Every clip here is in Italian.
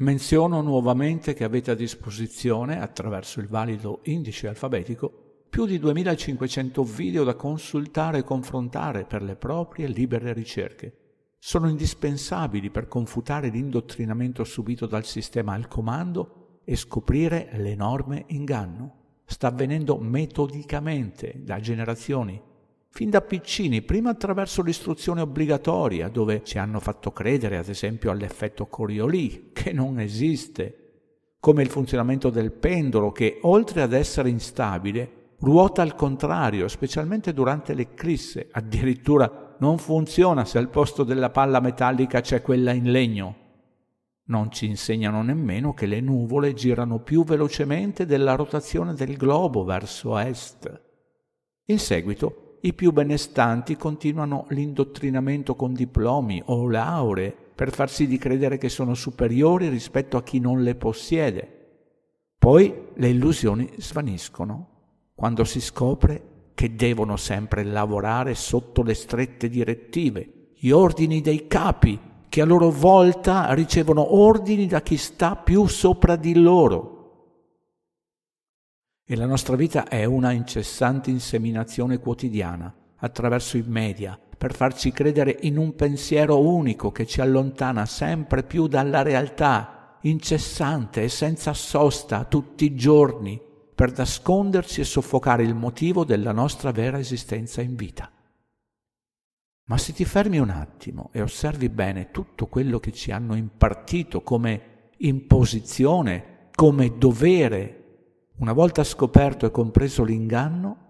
Menziono nuovamente che avete a disposizione, attraverso il valido indice alfabetico, più di 2500 video da consultare e confrontare per le proprie libere ricerche. Sono indispensabili per confutare l'indottrinamento subito dal sistema al comando e scoprire l'enorme inganno. Sta avvenendo metodicamente da generazioni Fin da piccini, prima attraverso l'istruzione obbligatoria, dove ci hanno fatto credere, ad esempio, all'effetto Coriolì, che non esiste, come il funzionamento del pendolo, che oltre ad essere instabile, ruota al contrario, specialmente durante l'eclisse, addirittura non funziona se al posto della palla metallica c'è quella in legno. Non ci insegnano nemmeno che le nuvole girano più velocemente della rotazione del globo verso est. In seguito i più benestanti continuano l'indottrinamento con diplomi o lauree per far sì di credere che sono superiori rispetto a chi non le possiede. Poi le illusioni svaniscono quando si scopre che devono sempre lavorare sotto le strette direttive, gli ordini dei capi, che a loro volta ricevono ordini da chi sta più sopra di loro. E la nostra vita è una incessante inseminazione quotidiana, attraverso i media, per farci credere in un pensiero unico che ci allontana sempre più dalla realtà, incessante e senza sosta tutti i giorni, per nasconderci e soffocare il motivo della nostra vera esistenza in vita. Ma se ti fermi un attimo e osservi bene tutto quello che ci hanno impartito come imposizione, come dovere una volta scoperto e compreso l'inganno,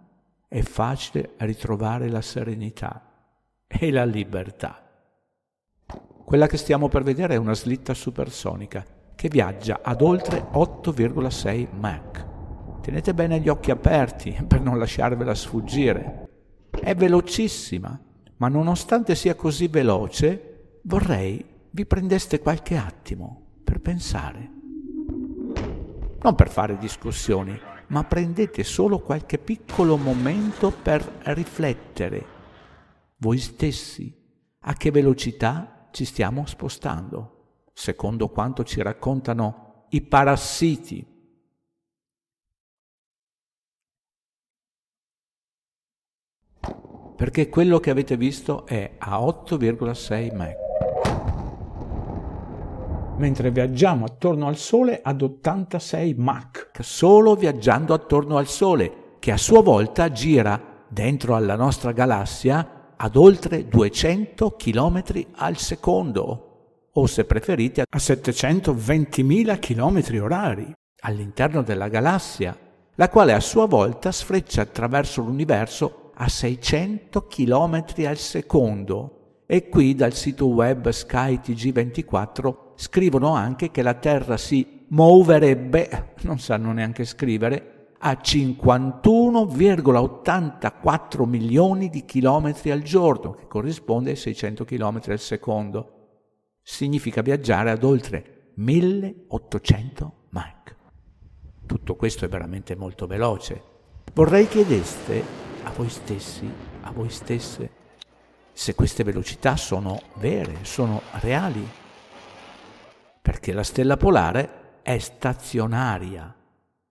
è facile ritrovare la serenità e la libertà. Quella che stiamo per vedere è una slitta supersonica che viaggia ad oltre 8,6 Mach. Tenete bene gli occhi aperti per non lasciarvela sfuggire. È velocissima, ma nonostante sia così veloce, vorrei vi prendeste qualche attimo per pensare non per fare discussioni, ma prendete solo qualche piccolo momento per riflettere voi stessi a che velocità ci stiamo spostando, secondo quanto ci raccontano i parassiti. Perché quello che avete visto è a 8,6 Mach mentre viaggiamo attorno al Sole ad 86 Mach, solo viaggiando attorno al Sole, che a sua volta gira dentro alla nostra galassia ad oltre 200 km al secondo, o se preferite a 720.000 km orari all'interno della galassia, la quale a sua volta sfreccia attraverso l'universo a 600 km al secondo. E qui dal sito web SkyTG24 scrivono anche che la Terra si muoverebbe, non sanno neanche scrivere, a 51,84 milioni di chilometri al giorno, che corrisponde ai 600 chilometri al secondo. Significa viaggiare ad oltre 1800 Mach. Tutto questo è veramente molto veloce. Vorrei chiedeste a voi stessi, a voi stesse, se queste velocità sono vere, sono reali, perché la stella polare è stazionaria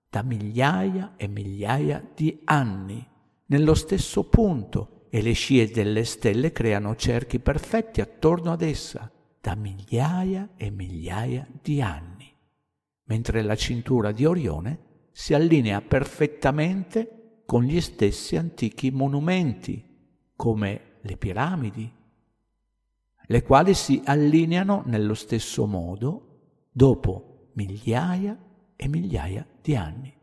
da migliaia e migliaia di anni nello stesso punto e le scie delle stelle creano cerchi perfetti attorno ad essa da migliaia e migliaia di anni, mentre la cintura di Orione si allinea perfettamente con gli stessi antichi monumenti, come le piramidi, le quali si allineano nello stesso modo dopo migliaia e migliaia di anni.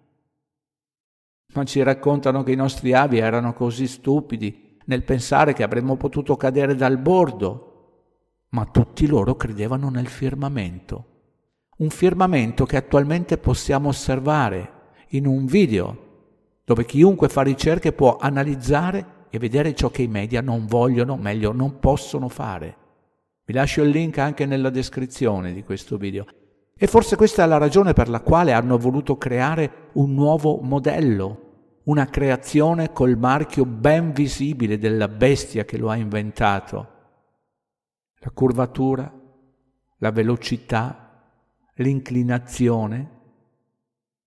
Ma ci raccontano che i nostri avi erano così stupidi nel pensare che avremmo potuto cadere dal bordo, ma tutti loro credevano nel firmamento. Un firmamento che attualmente possiamo osservare in un video, dove chiunque fa ricerche può analizzare e vedere ciò che i media non vogliono, meglio non possono fare. Vi lascio il link anche nella descrizione di questo video. E forse questa è la ragione per la quale hanno voluto creare un nuovo modello, una creazione col marchio ben visibile della bestia che lo ha inventato. La curvatura, la velocità, l'inclinazione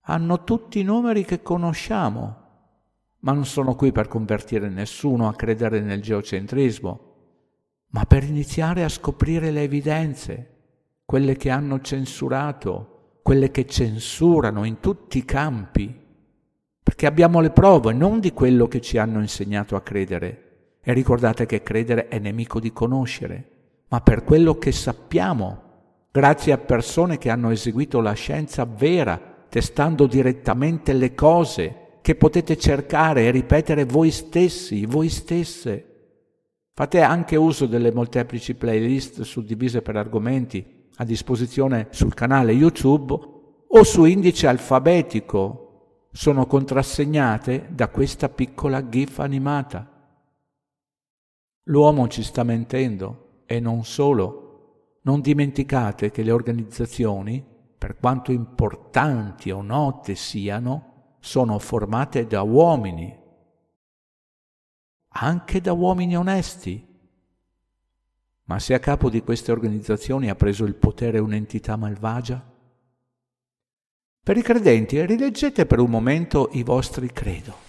hanno tutti i numeri che conosciamo, ma non sono qui per convertire nessuno a credere nel geocentrismo, ma per iniziare a scoprire le evidenze quelle che hanno censurato, quelle che censurano in tutti i campi, perché abbiamo le prove non di quello che ci hanno insegnato a credere, e ricordate che credere è nemico di conoscere, ma per quello che sappiamo, grazie a persone che hanno eseguito la scienza vera, testando direttamente le cose che potete cercare e ripetere voi stessi, voi stesse. Fate anche uso delle molteplici playlist suddivise per argomenti a disposizione sul canale YouTube o su indice alfabetico sono contrassegnate da questa piccola GIF animata. L'uomo ci sta mentendo e non solo. Non dimenticate che le organizzazioni, per quanto importanti o note siano, sono formate da uomini, anche da uomini onesti, ma se a capo di queste organizzazioni ha preso il potere un'entità malvagia? Per i credenti, rileggete per un momento i vostri credo.